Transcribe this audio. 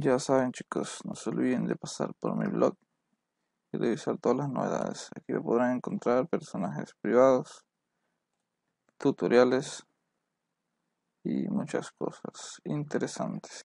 Ya saben chicos, no se olviden de pasar por mi blog y revisar todas las novedades. Aquí podrán encontrar personajes privados, tutoriales y muchas cosas interesantes.